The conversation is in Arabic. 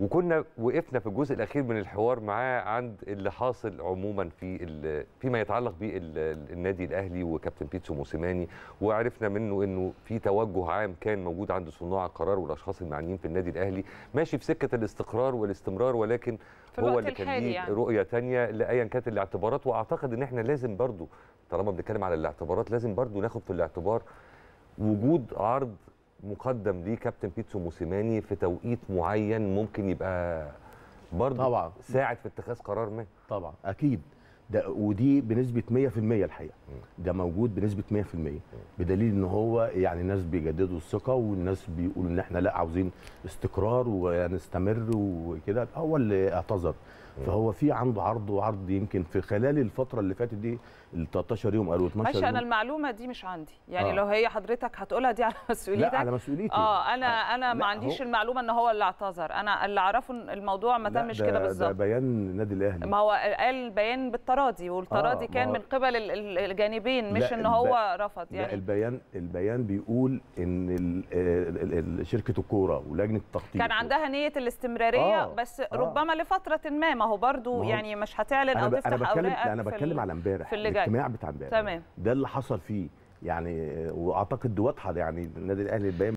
وكنا وقفنا في الجزء الاخير من الحوار معاه عند اللي حاصل عموما في فيما يتعلق بالنادي الاهلي وكابتن بيتسو موسيماني وعرفنا منه انه في توجه عام كان موجود عند صناع القرار والاشخاص المعنيين في النادي الاهلي ماشي في سكه الاستقرار والاستمرار ولكن هو اللي كان ليه يعني. رؤيه ثانيه لايا كانت الاعتبارات واعتقد ان احنا لازم برضو طالما بنتكلم على الاعتبارات لازم برضو ناخد في الاعتبار وجود عرض مقدم ليه كابتن بيتسو موسيماني في توقيت معين ممكن يبقى برضه طبعا ساعد في اتخاذ قرار ما طبعا اكيد ده ودي بنسبه 100% الحقيقه ده موجود بنسبه 100% بدليل ان هو يعني الناس بيجددوا الثقه والناس بيقولوا ان احنا لا عاوزين استقرار ونستمر وكده هو اللي اعتذر فهو في عنده عرض وعرض يمكن في خلال الفتره اللي فاتت دي ال 13 يوم قالوا 12 يوم انا المعلومه دي مش عندي يعني آه. لو هي حضرتك هتقولها دي على مسؤوليتك لا على مسؤوليتي اه انا انا ما عنديش المعلومه ان هو اللي اعتذر انا اللي اعرفه الموضوع ما تمش كده بالظبط ده بيان النادي الاهلي ما هو قال بيان بالطرف والتراضي والتراضي آه كان من قبل الجانبين مش ان هو رفض يعني لا البيان البيان بيقول ان شركه الكوره ولجنه التخطيط كان عندها نيه الاستمراريه آه بس آه ربما لفتره ما ما هو برضو يعني مش هتعلن او تفتح أنا بتكلم انا بتكلم على امبارح الاجتماع بتاع امبارح تمام ده اللي حصل فيه يعني واعتقد واضحه يعني النادي الاهلي البيان